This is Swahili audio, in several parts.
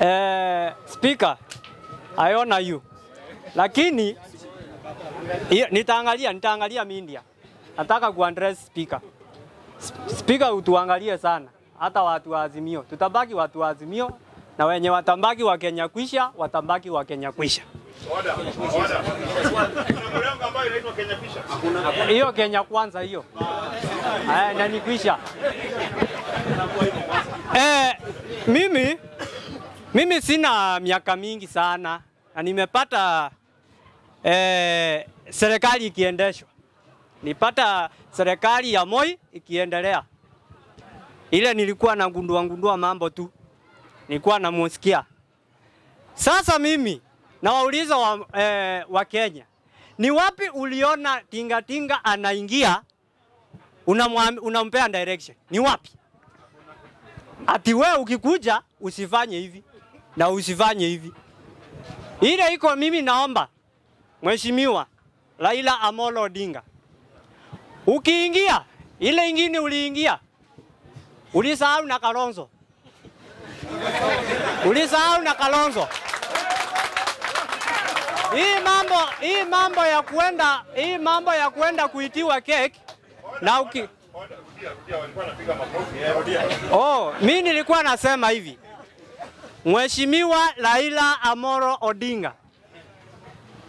eh, speaker I honor you, lakini nitaangalia nitaangalia media. Nataka kuaddress speaker. Speaker, utuangalie sana, hata watu wa Azimio. Tutabaki watu wa Azimio na wenye watambaki wa Kenya kwisha, watambaki wa Kenya kwisha. Hiyo Kenya kwanza hiyo na ni Eh, mimi mimi sina miaka mingi sana na nimepata eh, serikali ikiendeshwa, nipata serikali ya Moi ikiendelea, ile nilikuwa na gundua gundua mambo tu, nilikuwa namusikia. Sasa mimi nawauliza wa, eh, wa Kenya, ni wapi uliona tingatinga tinga anaingia unampea direction? Ni wapi? Ati wewe ukikuja usifanye hivi na usifanye hivi. Ile iko mimi naomba Mheshimiwa Raila Amolo Odinga, ukiingia ile ingine uliingia, ulisahau na Kalonzo, ulisahau na Kalonzo. Hii mambo, hii mambo ya kuenda, hii mambo ya kuenda kuitiwa keki na uki... Oh, mimi nilikuwa nasema hivi Mheshimiwa Raila Amoro Odinga,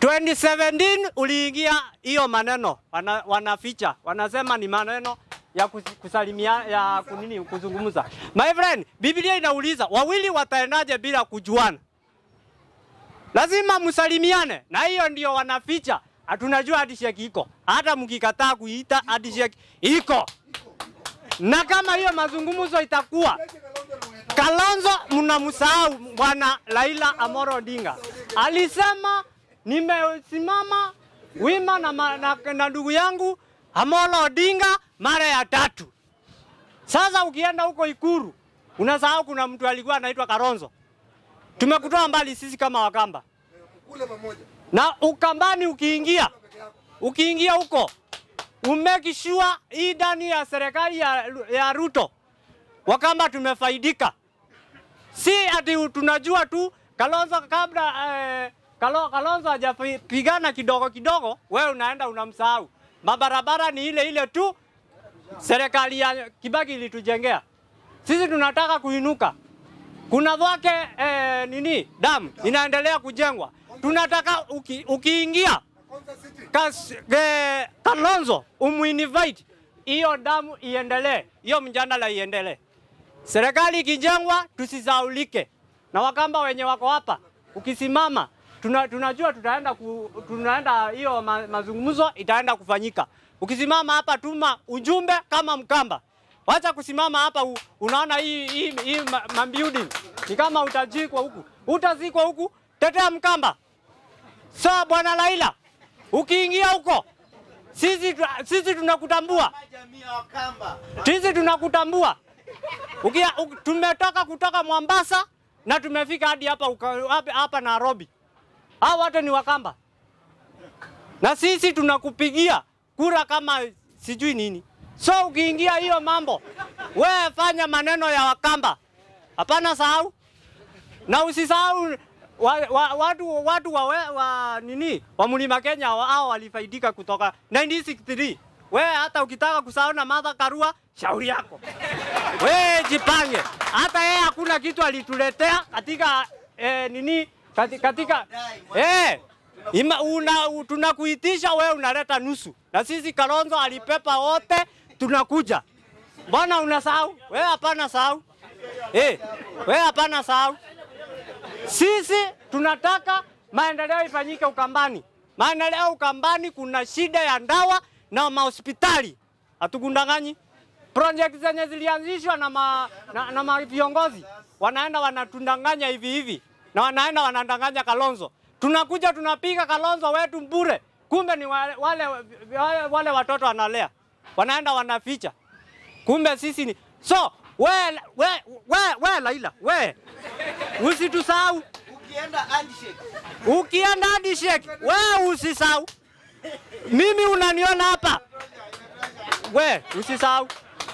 2017 uliingia hiyo maneno wana, wanaficha wanasema ni maneno ya kusalimia ya kunini kuzungumza. My friend, Biblia inauliza wawili wataendaje bila kujuana? Lazima msalimiane, na hiyo ndio wanaficha. Hatunajua hadi sheki iko, hata mkikataa kuita hadi iko, na kama hiyo mazungumzo itakuwa Kalonzo mnamsahau bwana Laila Amoro Odinga alisema nimesimama wima na, na, na ndugu yangu Amolo Odinga mara ya tatu. Sasa ukienda huko Ikuru unasahau kuna mtu alikuwa anaitwa Kalonzo. Tumekutoa mbali sisi kama Wakamba na Ukambani ukiingia ukiingia huko umekishua hii ndani ya serikali ya, ya Ruto Wakamba tumefaidika si ati tunajua tu Kalonzo kabla eh, Kalo, Kalonzo hajapigana kidogo kidogo, wewe unaenda unamsahau. Mabarabara ni ile ile tu serikali ya Kibaki ilitujengea. Sisi tunataka kuinuka. Kuna vwake eh, nini damu inaendelea kujengwa, tunataka uki, ukiingia Kas, eh, Kalonzo umuinvite hiyo damu iendelee, hiyo mjadala iendelee. Serikali ikijengwa tusizaulike na Wakamba wenye wako hapa, ukisimama tuna, tunajua tutaenda ku, tunaenda hiyo ma, mazungumzo itaenda kufanyika. Ukisimama hapa tuma ujumbe kama Mkamba, wacha kusimama hapa u, unaona hii, hii, hii mambuilding ni kama utajikwa huku, utazikwa huku. Tetea Mkamba. Sawa bwana Laila, ukiingia huko sisi, sisi tunakutambua, sisi tunakutambua Ukia, tumetoka kutoka Mombasa na tumefika hadi hapa hapa Nairobi. Hao watu ni Wakamba, na sisi tunakupigia kura kama sijui nini. So ukiingia hiyo mambo, we fanya maneno ya Wakamba, hapana sahau na usisahau wa, wa, watu, watu wa, we, wa nini wa mlima Kenya hao walifaidika kutoka 1963. we hata ukitaka kusaona Martha Karua, shauri yako we jipange. Hata yeye hakuna kitu alituletea katika eh, nini katika, katika eh, ima, una, tunakuitisha wewe unaleta nusu, na sisi Kalonzo alipepa wote, tunakuja. Mbona unasahau wewe? Hapana sahau eh, wewe hapana sahau. Sisi tunataka maendeleo ifanyike Ukambani, maendeleo Ukambani. Kuna shida ya ndawa na mahospitali, hatukundanganyi. Project zenye zilianzishwa na, ma, na, na maviongozi wanaenda wanatundanganya hivi hivi na wanaenda wanadanganya Kalonzo. Tunakuja tunapiga Kalonzo wetu bure, kumbe ni wale, wale, wale watoto wanalea wanaenda wanaficha, kumbe sisi ni so we, we, we, we Laila we usitusahau ukienda handshake, ukienda handshake we usisahau mimi, unaniona hapa we usisahau.